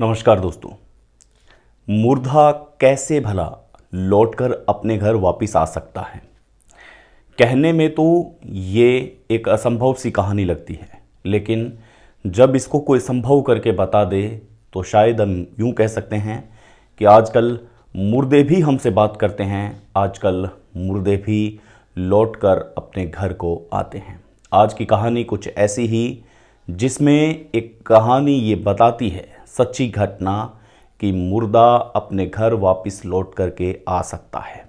नमस्कार दोस्तों मुर्दा कैसे भला लौटकर अपने घर वापस आ सकता है कहने में तो ये एक असंभव सी कहानी लगती है लेकिन जब इसको कोई संभव करके बता दे तो शायद हम यूँ कह सकते हैं कि आजकल मुर्दे भी हमसे बात करते हैं आजकल मुर्दे भी लौटकर अपने घर को आते हैं आज की कहानी कुछ ऐसी ही जिसमें एक कहानी ये बताती है सच्ची घटना कि मुर्दा अपने घर वापस लौट करके आ सकता है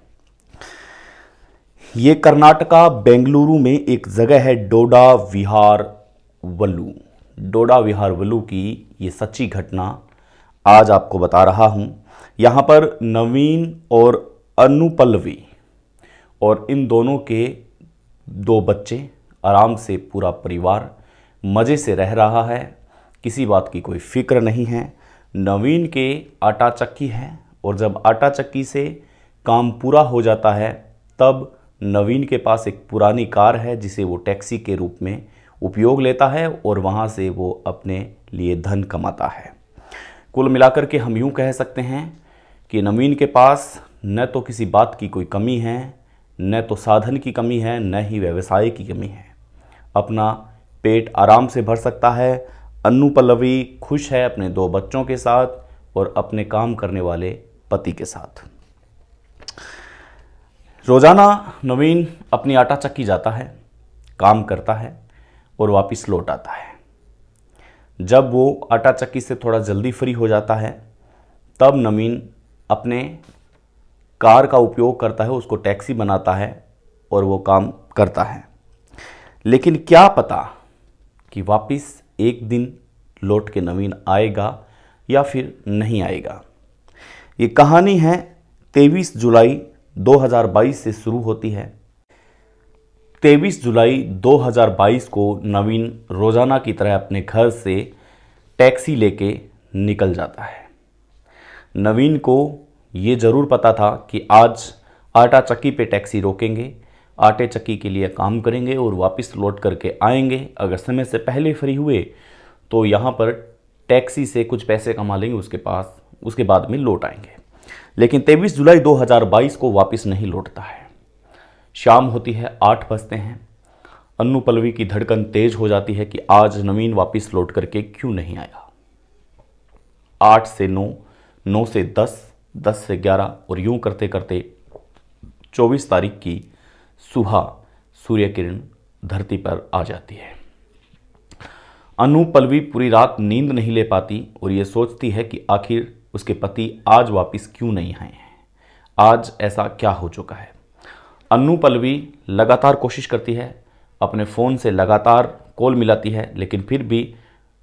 ये कर्नाटका बेंगलुरु में एक जगह है डोडा विहार वल्लू डोडा विहार वल्लू की ये सच्ची घटना आज आपको बता रहा हूँ यहाँ पर नवीन और अनुपल्लवी और इन दोनों के दो बच्चे आराम से पूरा परिवार मज़े से रह रहा है किसी बात की कोई फिक्र नहीं है नवीन के आटा चक्की है और जब आटा चक्की से काम पूरा हो जाता है तब नवीन के पास एक पुरानी कार है जिसे वो टैक्सी के रूप में उपयोग लेता है और वहाँ से वो अपने लिए धन कमाता है कुल मिलाकर के हम यूँ कह सकते हैं कि नवीन के पास न तो किसी बात की कोई कमी है न तो साधन की कमी है न ही व्यवसाय की कमी है अपना पेट आराम से भर सकता है अन्नू पल्लवी खुश है अपने दो बच्चों के साथ और अपने काम करने वाले पति के साथ रोज़ाना नवीन अपनी आटा चक्की जाता है काम करता है और वापस लौट आता है जब वो आटा चक्की से थोड़ा जल्दी फ्री हो जाता है तब नवीन अपने कार का उपयोग करता है उसको टैक्सी बनाता है और वो काम करता है लेकिन क्या पता कि वापस एक दिन लौट के नवीन आएगा या फिर नहीं आएगा ये कहानी है 23 जुलाई 2022 से शुरू होती है 23 जुलाई 2022 को नवीन रोज़ाना की तरह अपने घर से टैक्सी लेके निकल जाता है नवीन को ये ज़रूर पता था कि आज आटा चक्की पे टैक्सी रोकेंगे आटे चक्की के लिए काम करेंगे और वापस लौट करके आएंगे अगर समय से पहले फ्री हुए तो यहाँ पर टैक्सी से कुछ पैसे कमा लेंगे उसके पास उसके बाद में लौट आएंगे लेकिन 23 जुलाई 2022 को वापस नहीं लौटता है शाम होती है आठ बजते हैं अन्नू पलवी की धड़कन तेज हो जाती है कि आज नवीन वापस लौट करके क्यों नहीं आया आठ से नौ नौ से दस दस से ग्यारह और यूं करते करते चौबीस तारीख की सुबह सूर्य किरण धरती पर आ जाती है अनु पलवी पूरी रात नींद नहीं ले पाती और ये सोचती है कि आखिर उसके पति आज वापस क्यों नहीं आए हैं आज ऐसा क्या हो चुका है अनु पलवी लगातार कोशिश करती है अपने फ़ोन से लगातार कॉल मिलाती है लेकिन फिर भी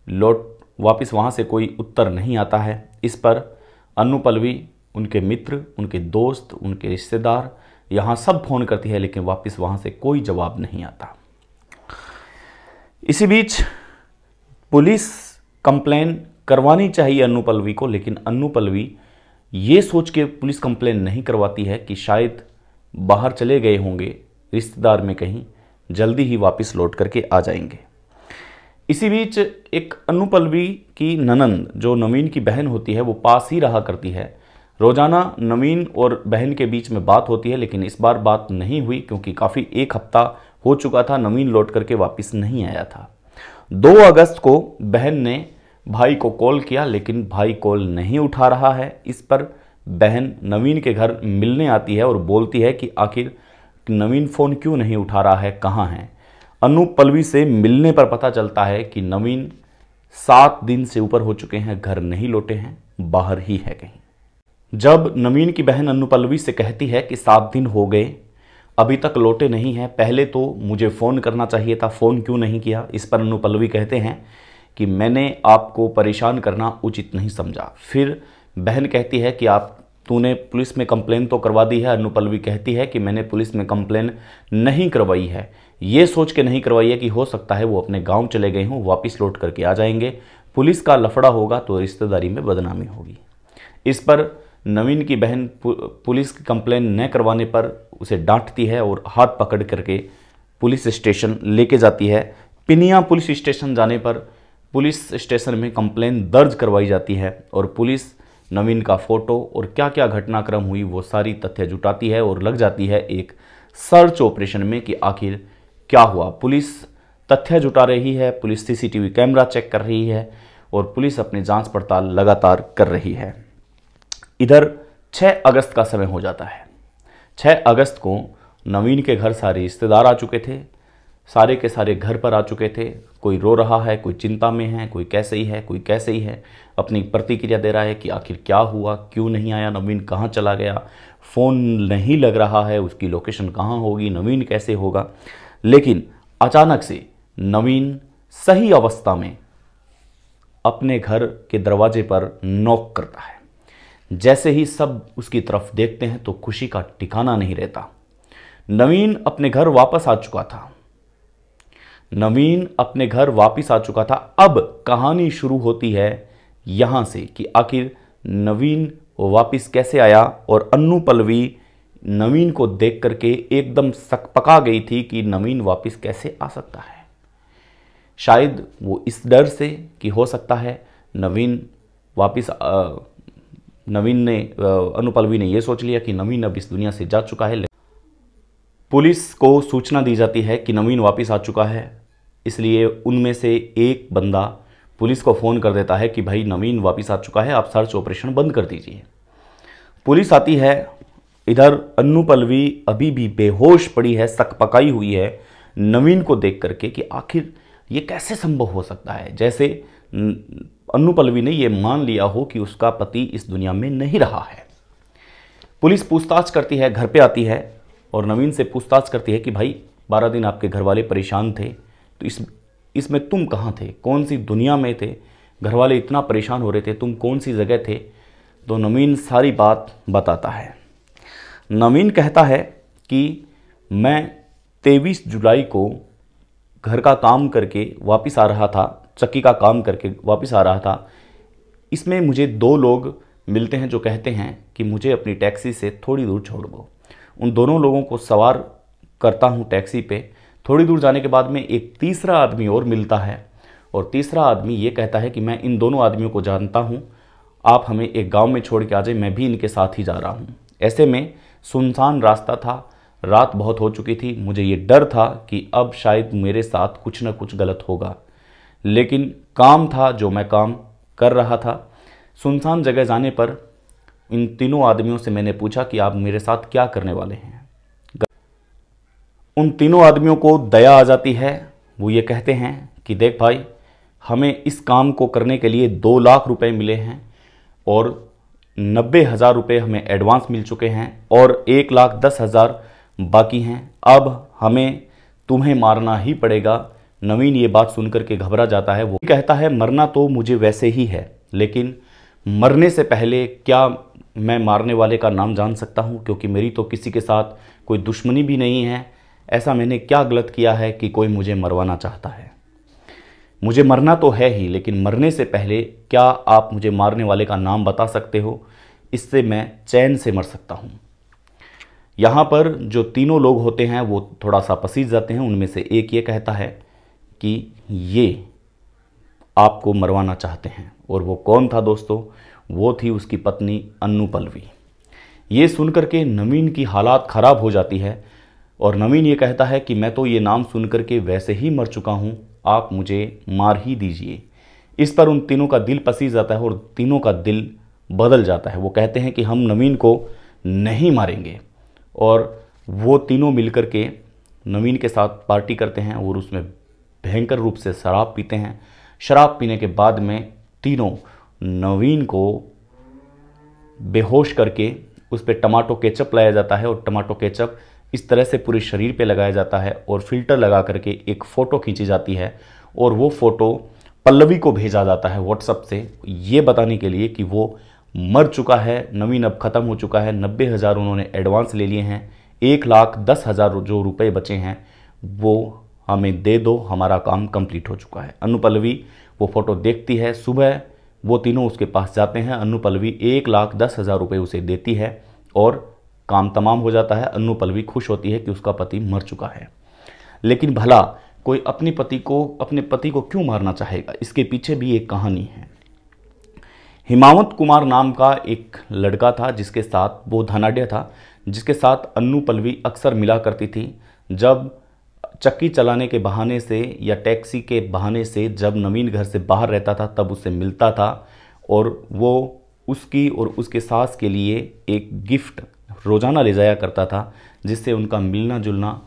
लौट वापस वहाँ से कोई उत्तर नहीं आता है इस पर अनु पलवी उनके मित्र उनके दोस्त उनके रिश्तेदार यहाँ सब फ़ोन करती है लेकिन वापस वहाँ से कोई जवाब नहीं आता इसी बीच पुलिस कंप्लेन करवानी चाहिए अन्नू पल्लवी को लेकिन अन्नू पल्लवी ये सोच के पुलिस कंप्लेन नहीं करवाती है कि शायद बाहर चले गए होंगे रिश्तेदार में कहीं जल्दी ही वापस लौट करके आ जाएंगे इसी बीच एक अनुपलवी की ननंद जो नवीन की बहन होती है वो पास ही रहा करती है रोज़ाना नवीन और बहन के बीच में बात होती है लेकिन इस बार बात नहीं हुई क्योंकि काफ़ी एक हफ्ता हो चुका था नवीन लौट करके वापस नहीं आया था दो अगस्त को बहन ने भाई को कॉल किया लेकिन भाई कॉल नहीं उठा रहा है इस पर बहन नवीन के घर मिलने आती है और बोलती है कि आखिर नवीन फ़ोन क्यों नहीं उठा रहा है कहाँ है अनु पलवी से मिलने पर पता चलता है कि नवीन सात दिन से ऊपर हो चुके हैं घर नहीं लौटे हैं बाहर ही है कहीं जब नवीन की बहन अनुपल्लवी से कहती है कि सात दिन हो गए अभी तक लौटे नहीं हैं पहले तो मुझे फ़ोन करना चाहिए था फ़ोन क्यों नहीं किया इस पर अनुपल्लवी कहते हैं कि मैंने आपको परेशान करना उचित नहीं समझा फिर बहन कहती है कि आप तूने पुलिस में कंप्लेन तो करवा दी है अनुपल्लवी कहती है कि मैंने पुलिस में कंप्लेन नहीं करवाई है ये सोच के नहीं करवाई है कि हो सकता है वो अपने गाँव चले गए हों वापिस लौट करके आ जाएंगे पुलिस का लफड़ा होगा तो रिश्तेदारी में बदनामी होगी इस पर नवीन की बहन पुलिस की कंप्लेन न करवाने पर उसे डांटती है और हाथ पकड़ करके पुलिस स्टेशन लेके जाती है पिनिया पुलिस स्टेशन जाने पर पुलिस स्टेशन में कंप्लेन दर्ज करवाई जाती है और पुलिस नवीन का फोटो और क्या क्या घटनाक्रम हुई वो सारी तथ्य जुटाती है और लग जाती है एक सर्च ऑपरेशन में कि आखिर क्या हुआ पुलिस तथ्य जुटा रही है पुलिस सीसीटीवी कैमरा चेक कर रही है और पुलिस अपनी जांच पड़ताल लगातार कर रही है इधर 6 अगस्त का समय हो जाता है 6 अगस्त को नवीन के घर सारे रिश्तेदार आ चुके थे सारे के सारे घर पर आ चुके थे कोई रो रहा है कोई चिंता में है कोई कैसे ही है कोई कैसे ही है अपनी प्रतिक्रिया दे रहा है कि आखिर क्या हुआ क्यों नहीं आया नवीन कहाँ चला गया फ़ोन नहीं लग रहा है उसकी लोकेशन कहाँ होगी नवीन कैसे होगा लेकिन अचानक से नवीन सही अवस्था में अपने घर के दरवाजे पर नॉक करता है जैसे ही सब उसकी तरफ देखते हैं तो खुशी का ठिकाना नहीं रहता नवीन अपने घर वापस आ चुका था नवीन अपने घर वापस आ चुका था अब कहानी शुरू होती है यहां से कि आखिर नवीन वापस कैसे आया और अन्नू पल्लवी नवीन को देख करके एकदम सकपका गई थी कि नवीन वापस कैसे आ सकता है शायद वो इस डर से कि हो सकता है नवीन वापस नवीन ने अनुपलवी ने यह सोच लिया कि नवीन अब इस दुनिया से जा चुका है पुलिस को सूचना दी जाती है कि नवीन वापस आ चुका है इसलिए उनमें से एक बंदा पुलिस को फ़ोन कर देता है कि भाई नवीन वापस आ चुका है आप सर्च ऑपरेशन बंद कर दीजिए पुलिस आती है इधर अन्नू अभी भी बेहोश पड़ी है सक पकाई हुई है नवीन को देख करके कि आखिर ये कैसे संभव हो सकता है जैसे अन्नू पल्लवी ने यह मान लिया हो कि उसका पति इस दुनिया में नहीं रहा है पुलिस पूछताछ करती है घर पे आती है और नवीन से पूछताछ करती है कि भाई बारह दिन आपके घर वाले परेशान थे तो इस इसमें तुम कहाँ थे कौन सी दुनिया में थे घर वाले इतना परेशान हो रहे थे तुम कौन सी जगह थे तो नवीन सारी बात बताता है नवीन कहता है कि मैं तेईस जुलाई को घर का काम करके वापस आ रहा था चक्की का काम करके वापस आ रहा था इसमें मुझे दो लोग मिलते हैं जो कहते हैं कि मुझे अपनी टैक्सी से थोड़ी दूर छोड़ दो उन दोनों लोगों को सवार करता हूँ टैक्सी पे थोड़ी दूर जाने के बाद में एक तीसरा आदमी और मिलता है और तीसरा आदमी ये कहता है कि मैं इन दोनों आदमियों को जानता हूँ आप हमें एक गांव में छोड़ के आ जाए मैं भी इनके साथ ही जा रहा हूँ ऐसे में सुनसान रास्ता था रात बहुत हो चुकी थी मुझे ये डर था कि अब शायद मेरे साथ कुछ ना कुछ गलत होगा लेकिन काम था जो मैं काम कर रहा था सुनसान जगह जाने पर इन तीनों आदमियों से मैंने पूछा कि आप मेरे साथ क्या करने वाले हैं उन तीनों आदमियों को दया आ जाती है वो ये कहते हैं कि देख भाई हमें इस काम को करने के लिए दो लाख रुपए मिले हैं और नब्बे हज़ार रुपये हमें एडवांस मिल चुके हैं और एक लाख दस हज़ार बाकी हैं अब हमें तुम्हें मारना ही पड़ेगा नवीन ये बात सुनकर के घबरा जाता है वो कहता है मरना तो मुझे वैसे ही है लेकिन मरने से पहले क्या मैं मारने वाले का नाम जान सकता हूँ क्योंकि मेरी तो किसी के साथ कोई दुश्मनी भी नहीं है ऐसा मैंने क्या गलत किया है कि कोई मुझे मरवाना चाहता है मुझे मरना तो है ही लेकिन मरने से पहले क्या आप मुझे मारने वाले का नाम बता सकते हो इससे मैं चैन से मर सकता हूँ यहाँ पर जो तीनों लोग होते हैं वो थोड़ा सा पसीज जाते हैं उनमें से एक ये कहता है कि ये आपको मरवाना चाहते हैं और वो कौन था दोस्तों वो थी उसकी पत्नी अन्नू पल्लवी ये सुनकर के नवीन की हालात ख़राब हो जाती है और नवीन ये कहता है कि मैं तो ये नाम सुनकर के वैसे ही मर चुका हूँ आप मुझे मार ही दीजिए इस पर उन तीनों का दिल पसी जाता है और तीनों का दिल बदल जाता है वो कहते हैं कि हम नवीन को नहीं मारेंगे और वो तीनों मिलकर के नवीन के साथ पार्टी करते हैं और उसमें भयंकर रूप से शराब पीते हैं शराब पीने के बाद में तीनों नवीन को बेहोश करके उस पर टमाटो केचप लाया जाता है और टमाटो केचप इस तरह से पूरे शरीर पे लगाया जाता है और फिल्टर लगा करके एक फ़ोटो खींची जाती है और वो फ़ोटो पल्लवी को भेजा जाता है व्हाट्सअप से ये बताने के लिए कि वो मर चुका है नवीन अब ख़त्म हो चुका है नब्बे हज़ार उन्होंने एडवांस ले लिए हैं एक लाख दस हज़ार जो रुपए बचे हैं वो हमें दे दो हमारा काम कंप्लीट हो चुका है अनुपल्लवी वो फोटो देखती है सुबह वो तीनों उसके पास जाते हैं अनुपल्लवी एक लाख दस हज़ार रुपये उसे देती है और काम तमाम हो जाता है अनुपल्लवी खुश होती है कि उसका पति मर चुका है लेकिन भला कोई अपने पति को अपने पति को क्यों मारना चाहेगा इसके पीछे भी एक कहानी है हिमावत कुमार नाम का एक लड़का था जिसके साथ वो धनाढ़ था जिसके साथ अन्नू अक्सर मिला करती थी जब चक्की चलाने के बहाने से या टैक्सी के बहाने से जब नवीन घर से बाहर रहता था तब उससे मिलता था और वो उसकी और उसके सास के लिए एक गिफ्ट रोज़ाना ले जाया करता था जिससे उनका मिलना जुलना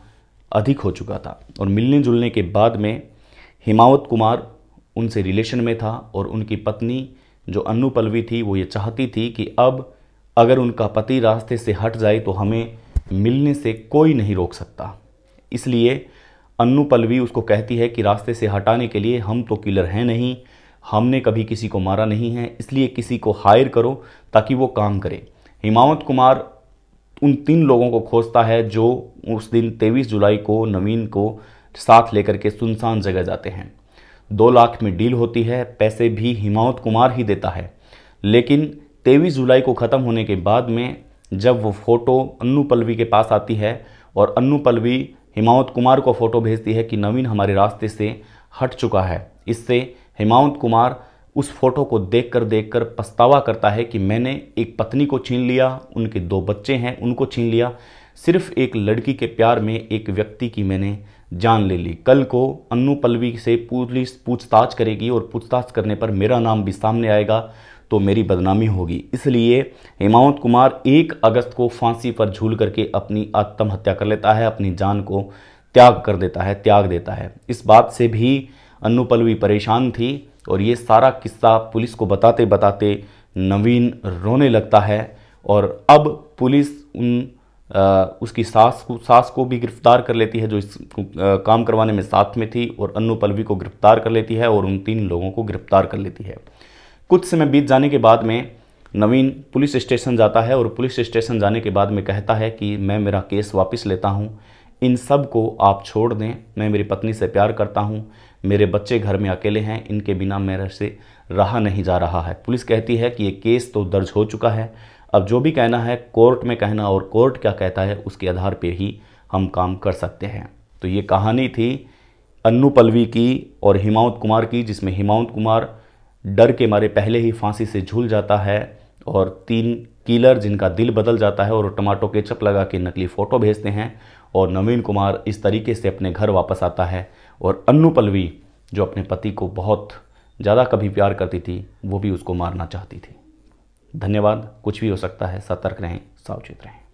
अधिक हो चुका था और मिलने जुलने के बाद में हिमावत कुमार उनसे रिलेशन में था और उनकी पत्नी जो अन्नू पलवी थी वो ये चाहती थी कि अब अगर उनका पति रास्ते से हट जाए तो हमें मिलने से कोई नहीं रोक सकता इसलिए अन्नू पलवी उसको कहती है कि रास्ते से हटाने के लिए हम तो किलर हैं नहीं हमने कभी किसी को मारा नहीं है इसलिए किसी को हायर करो ताकि वो काम करे हिमावत कुमार उन तीन लोगों को खोजता है जो उस दिन 23 जुलाई को नवीन को साथ लेकर के सुनसान जगह जाते हैं दो लाख में डील होती है पैसे भी हिमावत कुमार ही देता है लेकिन 23 जुलाई को ख़त्म होने के बाद में जब वो फ़ोटो अन्नू पलवी के पास आती है और अन्नू पलवी हिमावंत कुमार को फोटो भेजती है कि नवीन हमारे रास्ते से हट चुका है इससे हिमावंत कुमार उस फोटो को देखकर देखकर पछतावा करता है कि मैंने एक पत्नी को छीन लिया उनके दो बच्चे हैं उनको छीन लिया सिर्फ एक लड़की के प्यार में एक व्यक्ति की मैंने जान ले ली कल को अन्नू पल्लवी से पुलिस पूछताछ करेगी और पूछताछ करने पर मेरा नाम भी सामने आएगा तो मेरी बदनामी होगी इसलिए हेमावत कुमार एक अगस्त को फांसी पर झूल करके अपनी आत्महत्या कर लेता है अपनी जान को त्याग कर देता है त्याग देता है इस बात से भी अन्नू परेशान थी और ये सारा किस्सा पुलिस को बताते बताते नवीन रोने लगता है और अब पुलिस उन आ, उसकी सास को सास को भी गिरफ्तार कर लेती है जो इस आ, काम करवाने में साथ में थी और अन्नू पल्लवी को गिरफ्तार कर लेती है और उन तीन लोगों को गिरफ्तार कर लेती है कुछ समय बीत जाने के बाद में नवीन पुलिस स्टेशन जाता है और पुलिस स्टेशन जाने के बाद में कहता है कि मैं मेरा केस वापस लेता हूँ इन सब को आप छोड़ दें मैं मेरी पत्नी से प्यार करता हूँ मेरे बच्चे घर में अकेले हैं इनके बिना मेरे से रहा नहीं जा रहा है पुलिस कहती है कि ये केस तो दर्ज हो चुका है अब जो भी कहना है कोर्ट में कहना और कोर्ट क्या कहता है उसके आधार पर ही हम काम कर सकते हैं तो ये कहानी थी अन्नू पलवी की और हिमावत कुमार की जिसमें हिमावत कुमार डर के मारे पहले ही फांसी से झूल जाता है और तीन किलर जिनका दिल बदल जाता है और टमाटो के चप लगा के नकली फ़ोटो भेजते हैं और नवीन कुमार इस तरीके से अपने घर वापस आता है और अन्नू पलवी जो अपने पति को बहुत ज़्यादा कभी प्यार करती थी वो भी उसको मारना चाहती थी धन्यवाद कुछ भी हो सकता है सतर्क रहें सावचेत रहें